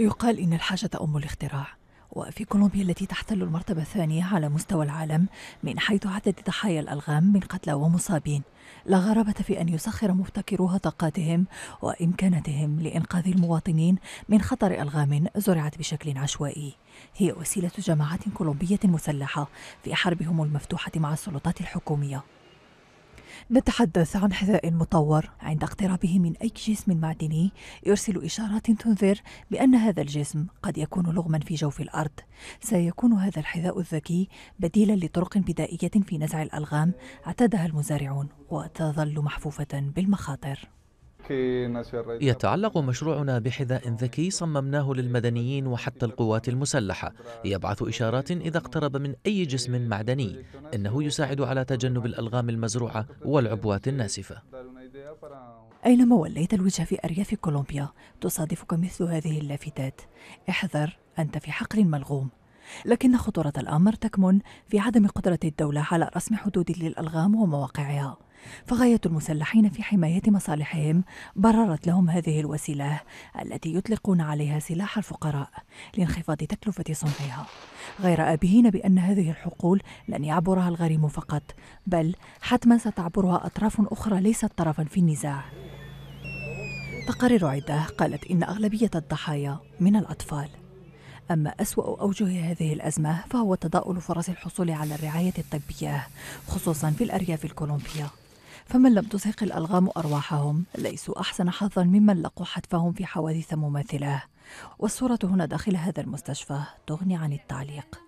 يقال إن الحاجة أم الاختراع وفي كولومبيا التي تحتل المرتبة الثانية على مستوى العالم من حيث عدد ضحايا الألغام من قتلى ومصابين لا غرابة في أن يسخر مبتكروها طاقاتهم وإمكاناتهم لإنقاذ المواطنين من خطر ألغام زرعت بشكل عشوائي هي وسيلة جماعات كولومبية مسلحة في حربهم المفتوحة مع السلطات الحكومية نتحدث عن حذاء مطور عند اقترابه من أي جسم معدني يرسل إشارات تنذر بأن هذا الجسم قد يكون لغما في جوف الأرض سيكون هذا الحذاء الذكي بديلا لطرق بدائية في نزع الألغام اعتادها المزارعون وتظل محفوفة بالمخاطر يتعلق مشروعنا بحذاء ذكي صممناه للمدنيين وحتى القوات المسلحة يبعث إشارات إذا اقترب من أي جسم معدني إنه يساعد على تجنب الألغام المزروعة والعبوات الناسفة أينما وليت الوجه في أرياف كولومبيا تصادفك مثل هذه اللافتات احذر أنت في حقل ملغوم لكن خطورة الأمر تكمن في عدم قدرة الدولة على رسم حدود للألغام ومواقعها فغاية المسلحين في حماية مصالحهم بررت لهم هذه الوسيلة التي يطلقون عليها سلاح الفقراء لانخفاض تكلفة صنعها غير آبهين بأن هذه الحقول لن يعبرها الغريم فقط بل حتما ستعبرها أطراف أخرى ليست طرفا في النزاع تقارير عدة قالت إن أغلبية الضحايا من الأطفال أما أسوأ أوجه هذه الأزمة فهو تضاؤل فرص الحصول على الرعاية الطبية خصوصا في الأرياف الكولومبية فمن لم تثق الألغام أرواحهم ليسوا أحسن حظا ممن لقوا حتفهم في حوادث مماثلة والصورة هنا داخل هذا المستشفى تغني عن التعليق